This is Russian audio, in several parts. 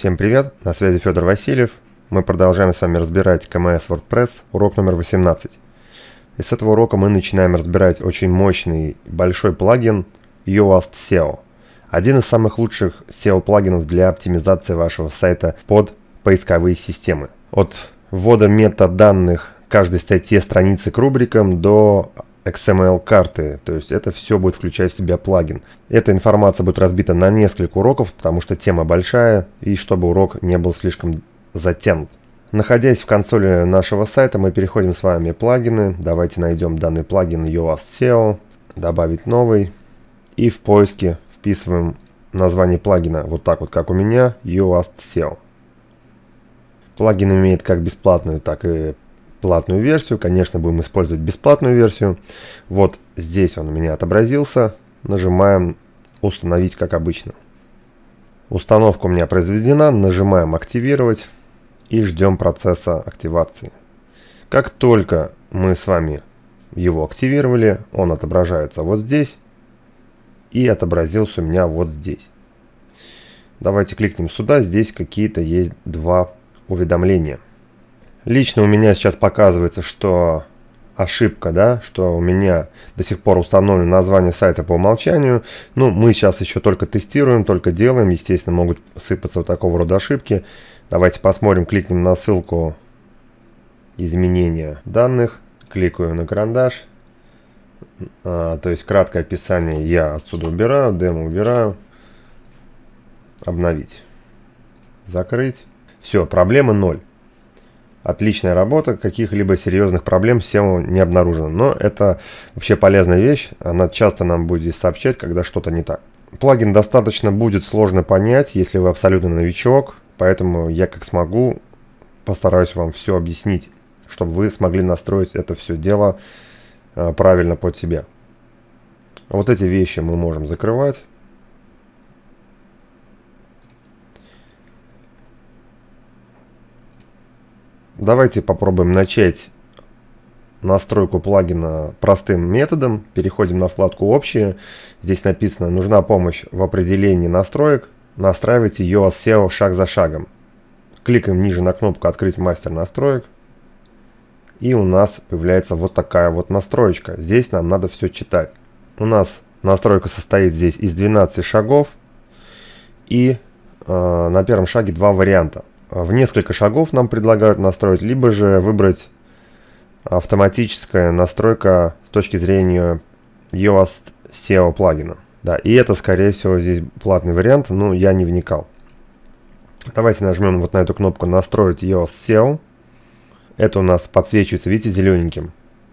Всем привет, на связи Федор Васильев. Мы продолжаем с вами разбирать КМС WordPress, урок номер 18. И с этого урока мы начинаем разбирать очень мощный большой плагин Yoast SEO. Один из самых лучших SEO-плагинов для оптимизации вашего сайта под поисковые системы. От ввода метаданных каждой статье страницы к рубрикам до XML-карты, то есть это все будет включать в себя плагин. Эта информация будет разбита на несколько уроков, потому что тема большая, и чтобы урок не был слишком затянут. Находясь в консоли нашего сайта, мы переходим с вами плагины. Давайте найдем данный плагин Yoast SEO, добавить новый. И в поиске вписываем название плагина, вот так вот, как у меня, Yoast SEO. Плагин имеет как бесплатную, так и платную версию. Конечно, будем использовать бесплатную версию. Вот здесь он у меня отобразился. Нажимаем «Установить как обычно». Установка у меня произведена. Нажимаем «Активировать» и ждем процесса активации. Как только мы с вами его активировали, он отображается вот здесь и отобразился у меня вот здесь. Давайте кликнем сюда, здесь какие-то есть два уведомления – Лично у меня сейчас показывается, что ошибка, да, что у меня до сих пор установлено название сайта по умолчанию. Ну, мы сейчас еще только тестируем, только делаем. Естественно, могут сыпаться вот такого рода ошибки. Давайте посмотрим, кликнем на ссылку изменения данных. Кликаю на карандаш. А, то есть краткое описание я отсюда убираю, демо убираю. Обновить. Закрыть. Все, проблема 0. Отличная работа, каких-либо серьезных проблем SEO не обнаружено. Но это вообще полезная вещь, она часто нам будет сообщать, когда что-то не так. Плагин достаточно будет сложно понять, если вы абсолютно новичок, поэтому я как смогу постараюсь вам все объяснить, чтобы вы смогли настроить это все дело э, правильно под себя. Вот эти вещи мы можем закрывать. Давайте попробуем начать настройку плагина простым методом. Переходим на вкладку «Общие». Здесь написано «Нужна помощь в определении настроек. Настраивайте ее SEO шаг за шагом». Кликаем ниже на кнопку «Открыть мастер настроек». И у нас появляется вот такая вот настроечка. Здесь нам надо все читать. У нас настройка состоит здесь из 12 шагов. И э, на первом шаге два варианта. А, в несколько шагов нам предлагают настроить, либо же выбрать автоматическая настройка с точки зрения Yoast e SEO плагина. Да, и это, скорее всего, здесь платный вариант, но я не вникал. Давайте нажмем вот на эту кнопку «Настроить Yoast e SEO». Это у нас подсвечивается, видите, зелененьким.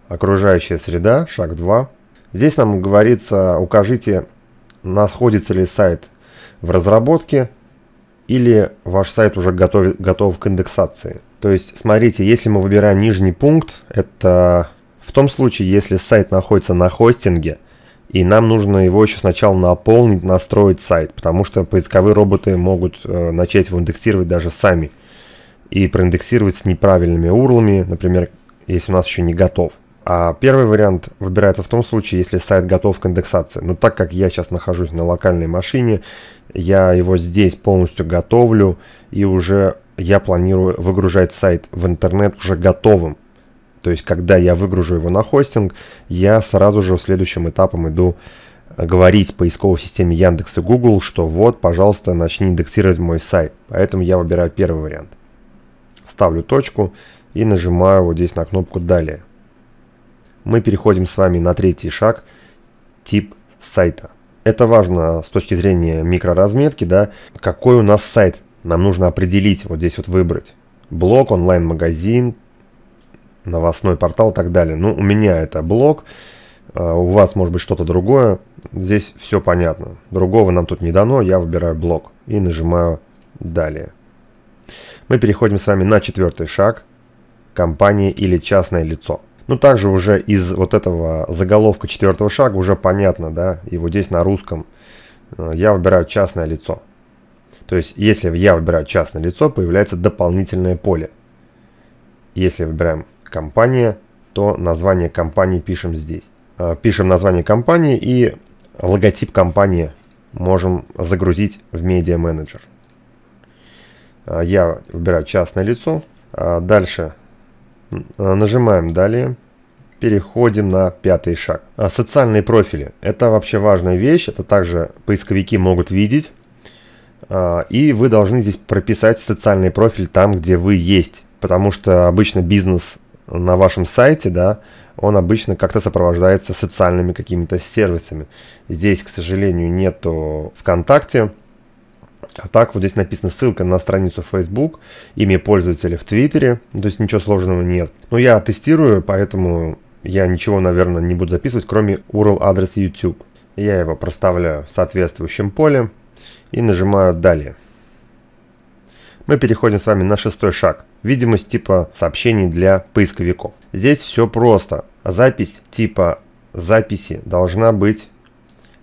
Окружающая среда, шаг 2. Здесь нам говорится, укажите, находится ли сайт в разработке, или ваш сайт уже готов, готов к индексации. То есть, смотрите, если мы выбираем нижний пункт, это в том случае, если сайт находится на хостинге, и нам нужно его еще сначала наполнить, настроить сайт, потому что поисковые роботы могут э, начать его индексировать даже сами и проиндексировать с неправильными урлами, например, если у нас еще не готов. А первый вариант выбирается в том случае, если сайт готов к индексации. Но так как я сейчас нахожусь на локальной машине, я его здесь полностью готовлю и уже я планирую выгружать сайт в интернет уже готовым. То есть, когда я выгружу его на хостинг, я сразу же следующим этапом иду э, говорить поисковой системе Яндекс и Google, что вот, пожалуйста, начни индексировать мой сайт. Поэтому я выбираю первый вариант. Ставлю точку и нажимаю вот здесь на кнопку «Далее» мы переходим с вами на третий шаг – тип сайта. Это важно с точки зрения микроразметки, да, какой у нас сайт. Нам нужно определить, вот здесь вот выбрать. Блог, онлайн-магазин, новостной портал и так далее. Ну, у меня это блог, а у вас может быть что-то другое. Здесь все понятно. Другого нам тут не дано, я выбираю блог и нажимаю «Далее». Мы переходим с вами на четвертый шаг – компания или частное лицо. Ну также уже из вот этого заголовка четвертого шага уже понятно, да, и вот здесь на русском э, я выбираю частное лицо. То есть, если я выбираю частное лицо, появляется дополнительное поле. Если выбираем компания, то название компании пишем здесь. Э, пишем название компании и логотип компании можем загрузить в медиа менеджер. Э, я выбираю частное лицо. Дальше Э, нажимаем «Далее». Переходим на пятый шаг. Э, социальные профили. Это вообще важная вещь. Это также поисковики могут видеть. Э, и вы должны здесь прописать социальный профиль там, где вы есть. Потому что обычно бизнес на вашем сайте, да, он обычно как-то сопровождается социальными какими-то сервисами. Здесь, к сожалению, нету ВКонтакте, а так, вот здесь написана ссылка на страницу Facebook, имя пользователя в Твиттере, то есть ничего сложного нет. Но я тестирую, поэтому я ничего, наверное, не буду записывать, кроме URL адреса YouTube. Я его проставляю в соответствующем поле и нажимаю «Далее». Мы переходим с вами на шестой шаг. Видимость типа сообщений для поисковиков. Здесь все просто. Запись типа записи должна быть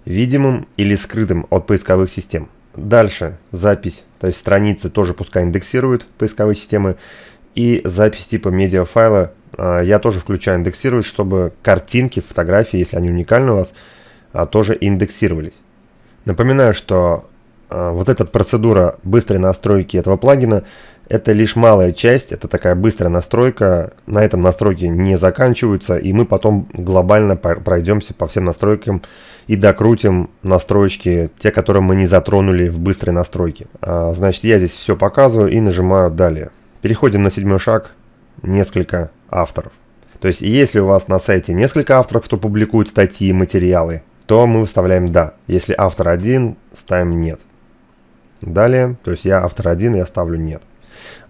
видимым или скрытым от поисковых систем. Дальше запись, то есть страницы тоже пускай индексируют поисковые системы. И запись типа медиафайла а, я тоже включаю индексировать, чтобы картинки, фотографии, если они уникальны у вас, а, тоже индексировались. Напоминаю, что а, вот эта процедура быстрой настройки этого плагина это лишь малая часть, это такая быстрая настройка. На этом настройки не заканчиваются, и мы потом глобально пройдемся по всем настройкам и докрутим настройки те, которые мы не затронули в быстрой настройке. А, значит, я здесь все показываю и нажимаю «Далее». Переходим на седьмой шаг «Несколько авторов». То есть, если у вас на сайте несколько авторов, кто публикует статьи и материалы, то мы вставляем «Да». Если автор один, ставим «Нет». Далее, то есть я автор 1, я ставлю нет.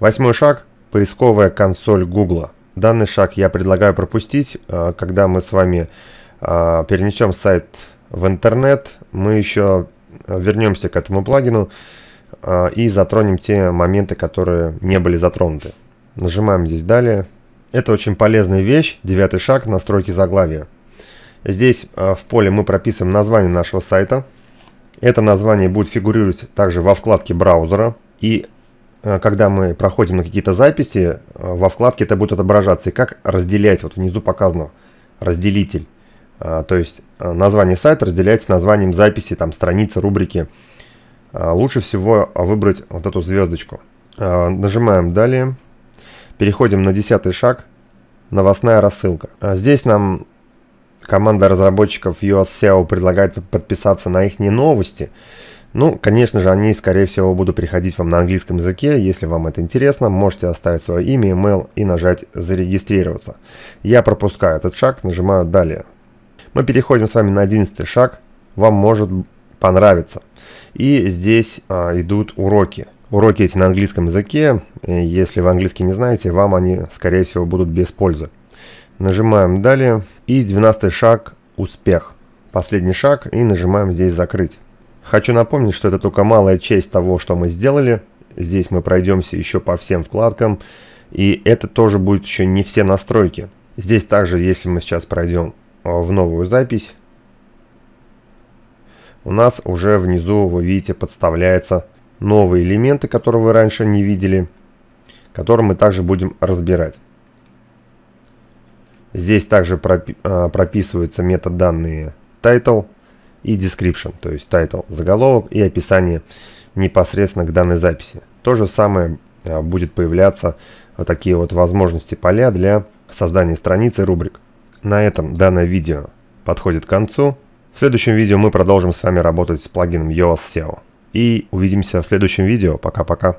Восьмой шаг – поисковая консоль Google. Данный шаг я предлагаю пропустить, а, когда мы с вами а, перенесем сайт в интернет. Мы еще а, вернемся к этому плагину и затронем те моменты, которые не были затронуты. Нажимаем здесь «Далее». Это очень полезная вещь, девятый шаг – настройки заглавия. Здесь в поле мы прописываем название нашего сайта – это название будет фигурировать также во вкладке браузера. И э, когда мы проходим на какие-то записи, э, во вкладке это будет отображаться. И как разделять, вот внизу показано разделитель. А, то есть э, название сайта разделяется названием записи, там страницы, рубрики. А, лучше всего выбрать вот эту звездочку. А, нажимаем «Далее». Переходим на десятый шаг «Новостная рассылка». Здесь нам Команда разработчиков USSEO предлагает подписаться на их не новости. Ну, конечно же, они, скорее всего, будут приходить вам на английском языке. Если вам это интересно, можете оставить свое имя, email и нажать «Зарегистрироваться». Я пропускаю этот шаг, нажимаю «Далее». Мы переходим с вами на 11 шаг. Вам может понравиться. И здесь а, идут уроки. Уроки эти на английском языке. Если вы английский не знаете, вам они, скорее всего, будут без пользы. Нажимаем «Далее». И 12 шаг «Успех». Последний шаг и нажимаем здесь «Закрыть». Хочу напомнить, что это только малая часть того, что мы сделали. Здесь мы пройдемся еще по всем вкладкам. И это тоже будет еще не все настройки. Здесь также, если мы сейчас пройдем э, в новую запись, у нас уже внизу, вы видите, подставляются новые элементы, которые вы раньше не видели, которые мы также будем разбирать. Здесь также а, прописываются метаданные title и description, то есть title, заголовок и описание непосредственно к данной записи. То же самое а, будет появляться вот такие вот возможности поля для создания страницы рубрик. На этом данное видео подходит к концу. В следующем видео мы продолжим с вами работать с плагином Yoast SEO. И увидимся в следующем видео. Пока-пока.